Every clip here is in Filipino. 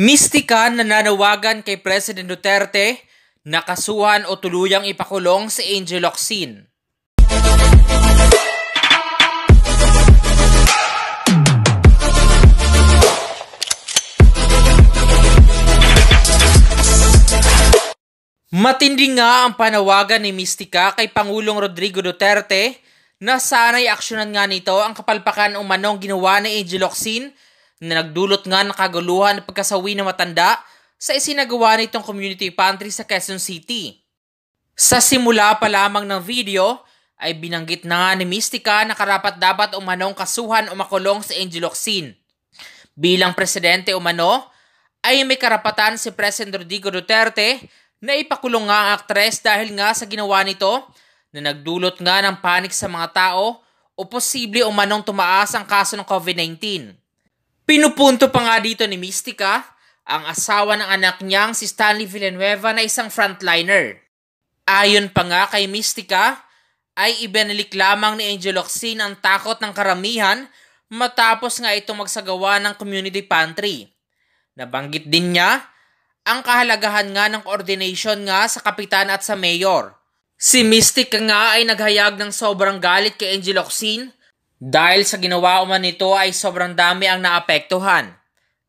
Mistika na nanawagan kay President Duterte na kasuhan o tuluyang ipakulong si Angel Locsin. Matindi nga ang panawagan ni Mistika kay Pangulong Rodrigo Duterte na sana'y aksyonan nga nito ang kapalpakan umanong ginawa ni Angel Locsin na nagdulot nga ng kaguluhan at pagkasawi ng matanda sa isinagawa nitong community pantry sa Quezon City. Sa simula pa lamang ng video, ay binanggit na nga ni Mystica na karapat dapat umanong kasuhan o makulong sa Angeloxin. Bilang presidente umano, ay may karapatan si President Rodrigo Duterte na ipakulong nga ang aktres dahil nga sa ginawa nito na nagdulot nga ng panik sa mga tao o posible umanong tumaas ang kaso ng COVID-19. Pinupunto pa nga dito ni Mystica ang asawa ng anak niyang si Stanley Villanueva na isang frontliner. Ayon pa nga kay Mystica, ay ibinalik lamang ni Angel Oxin ang takot ng karamihan matapos nga itong magsagawa ng community pantry. Nabanggit din niya ang kahalagahan nga ng coordination nga sa kapitan at sa mayor. Si Mystic nga ay naghayag ng sobrang galit kay Angel Oxin dahil sa ginawa man nito ay sobrang dami ang naapektuhan.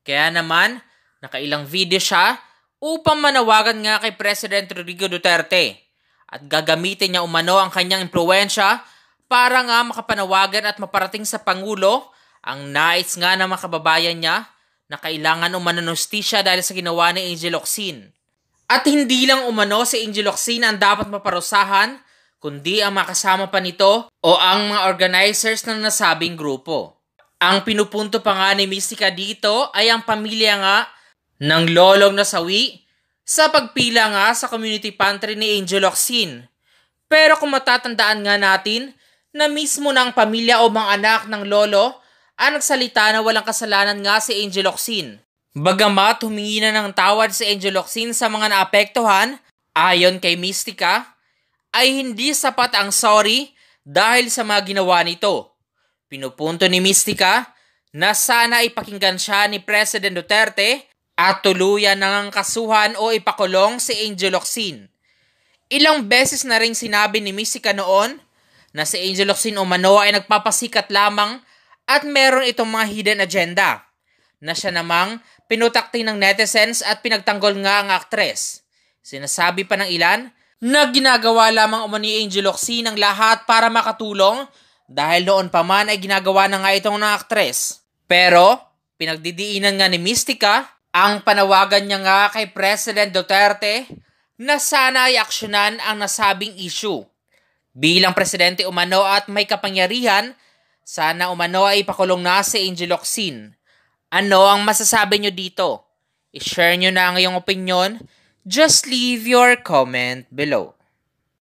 Kaya naman, nakailang video siya upang manawagan nga kay President Rodrigo Duterte at gagamitin niya umano ang kanyang impluensya para nga makapanawagan at maparating sa Pangulo ang nais nga ng mga kababayan niya na kailangan umano ng dahil sa ginawa ni Angel At hindi lang umano si Angel ang dapat maparusahan kundi ang makasama pa nito o ang mga organizers ng nasabing grupo. Ang pinupunto pa nga ni Mystica dito ay ang pamilya nga ng lolong nasawi sa pagpila nga sa community pantry ni Angel Oxin. Pero kung matatandaan nga natin na mismo ng pamilya o mga anak ng lolo ang nagsalita na walang kasalanan nga si Angel Oxin. Bagamat humingi na ng tawad si Angel Oxin sa mga naapektuhan, ayon kay Mystica, ay hindi sapat ang sorry dahil sa mga ginawa nito. Pinupunto ni Mystica na sana ipakinggan siya ni President Duterte at tuluyan ng kasuhan o ipakulong si Angel Locsin. Ilang beses na rin sinabi ni Mystica noon na si Angel Locsin umano ay nagpapasikat lamang at meron itong mga hidden agenda na siya namang pinutakti ng netizens at pinagtanggol nga ang aktres. Sinasabi pa ng ilan na ginagawa lamang umano ni Angel Oxy ng lahat para makatulong dahil noon pa man ay ginagawa na nga itong ng aktres. Pero, pinagdidiinan nga ni Mystica ang panawagan niya nga kay President Duterte na sana ay aksyonan ang nasabing issue. Bilang presidente umano at may kapangyarihan, sana umano ay pakulong na si Angel Oxin. Ano ang masasabi niyo dito? I-share niyo na ang iyong opinion Just leave your comment below.